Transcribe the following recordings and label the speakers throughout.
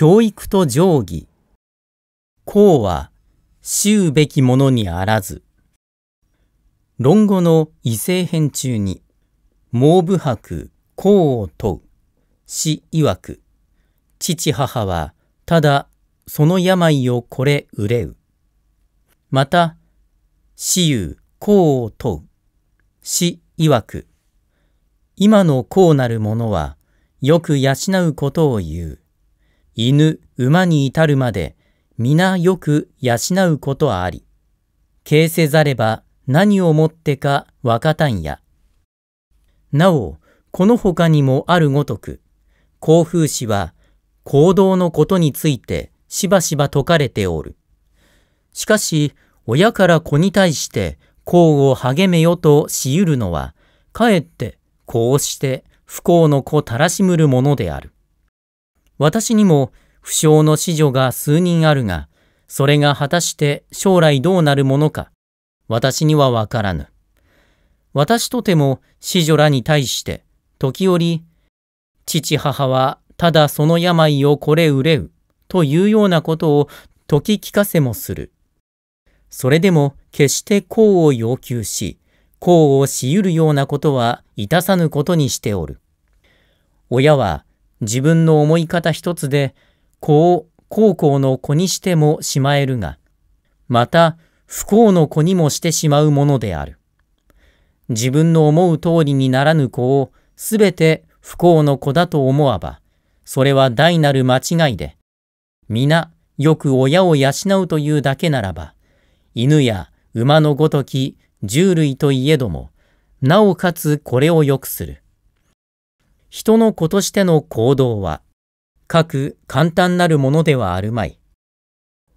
Speaker 1: 教育と定義。公は、うべきものにあらず。論語の異性編中に、猛布博、公を問う。死曰く、父母は、ただ、その病をこれ憂う。また、死ゆ、公を問う。死曰く、今のこうなるものは、よく養うことを言う。犬、馬に至るまで、皆よく養うことはあり、形せざれば何をもってか分かたんや。なお、この他にもあるごとく、興風詩は行動のことについてしばしば説かれておる。しかし、親から子に対して功を励めよとしゆるのは、かえってこうして不幸の子たらしむるものである。私にも不詳の子女が数人あるが、それが果たして将来どうなるものか、私にはわからぬ。私とても子女らに対して、時折、父母はただその病をこれ憂う、というようなことを時聞かせもする。それでも決して功を要求し、功をしゆるようなことはいたさぬことにしておる。親は自分の思い方一つで、子を孝行の子にしてもしまえるが、また不幸の子にもしてしまうものである。自分の思う通りにならぬ子をすべて不幸の子だと思わば、それは大なる間違いで、皆よく親を養うというだけならば、犬や馬のごとき、獣類といえども、なおかつこれを良くする。人の子としての行動は、かく簡単なるものではあるまい。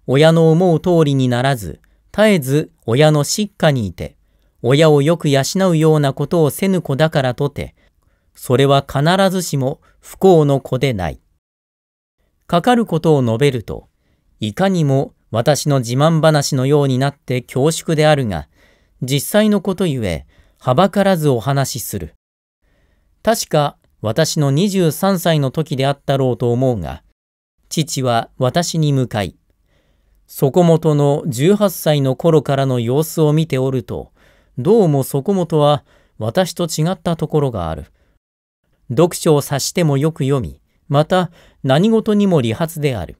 Speaker 1: 親の思う通りにならず、絶えず親の失家にいて、親をよく養うようなことをせぬ子だからとて、それは必ずしも不幸の子でない。かかることを述べると、いかにも私の自慢話のようになって恐縮であるが、実際のことゆえ、はばからずお話しする。確か私の23歳の時であったろうと思うが、父は私に向かい、底との18歳の頃からの様子を見ておると、どうも底とは私と違ったところがある。読書を察してもよく読み、また何事にも理髪である。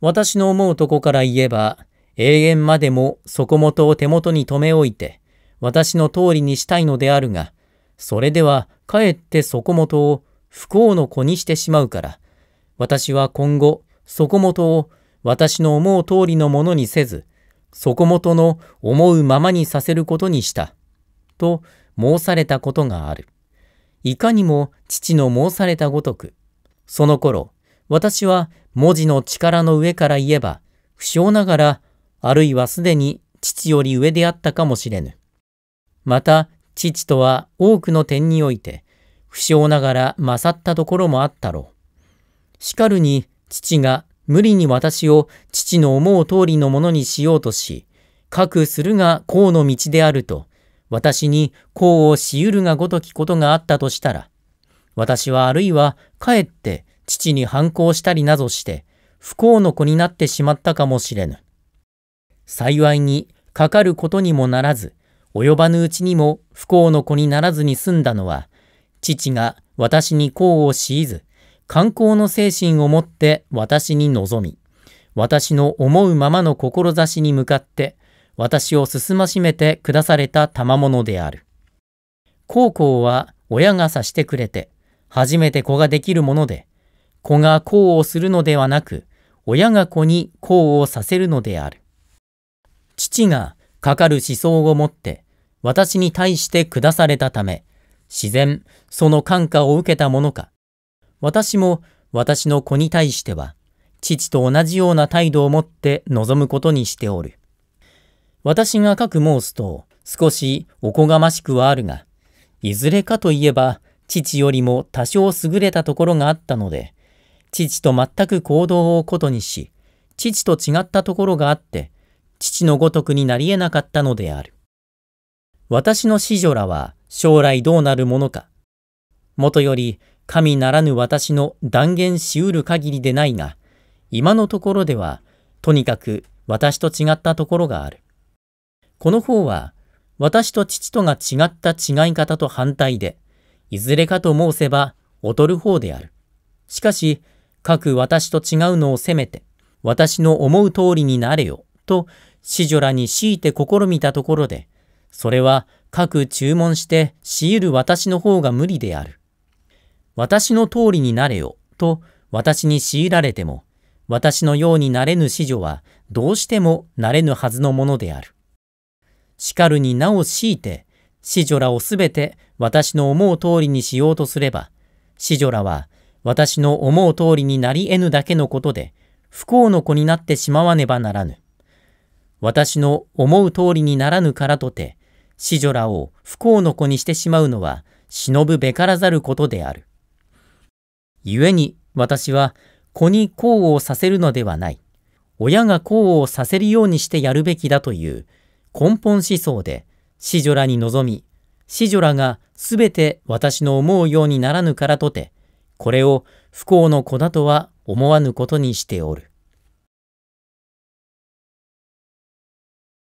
Speaker 1: 私の思うとこから言えば、永遠までも底とを手元に留め置いて、私の通りにしたいのであるが、それではかえって底本を不幸の子にしてしまうから、私は今後、底本を私の思う通りのものにせず、底本の思うままにさせることにした、と申されたことがある。いかにも父の申されたごとく、その頃、私は文字の力の上から言えば、不詳ながら、あるいはすでに父より上であったかもしれぬ。また、父とは多くの点において、不詳ながら勝ったところもあったろう。しかるに父が無理に私を父の思う通りのものにしようとし、かくするが功の道であると、私に功をしうるがごときことがあったとしたら、私はあるいはかえって父に反抗したりなどして、不幸の子になってしまったかもしれぬ。幸いにかかることにもならず、及ばぬうちにも不幸の子にならずに済んだのは、父が私に功を強いず、観光の精神を持って私に望み、私の思うままの志に向かって、私を進ましめてくだされた賜物である。孝行は親がさしてくれて、初めて子ができるもので、子が功をするのではなく、親が子に功をさせるのである。父がかかる思想を持って、私に対して下されたため、自然その感化を受けたものか、私も私の子に対しては、父と同じような態度を持って臨むことにしておる。私が書く申すと、少しおこがましくはあるが、いずれかといえば、父よりも多少優れたところがあったので、父と全く行動をことにし、父と違ったところがあって、父のごとくになり得なかったのである。私の子女らは将来どうなるものか。もとより神ならぬ私の断言しうる限りでないが、今のところではとにかく私と違ったところがある。この方は私と父とが違った違い方と反対で、いずれかと申せば劣る方である。しかし、各私と違うのを責めて、私の思う通りになれよ、と、子女らに強いて試みたところで、それは各注文して強いる私の方が無理である。私の通りになれよと私に強いられても、私のようになれぬ子女はどうしてもなれぬはずのものである。しかるになお強いて、子女らをすべて私の思う通りにしようとすれば、子女らは私の思う通りになり得ぬだけのことで、不幸の子になってしまわねばならぬ。私の思う通りにならぬからとて、子女らを不幸の子にしてしまうのは忍ぶべからざることである。故に私は子に功をさせるのではない。親が功をさせるようにしてやるべきだという根本思想で子女らに臨み、子女らがすべて私の思うようにならぬからとて、これを不幸の子だとは思わぬことにしておる。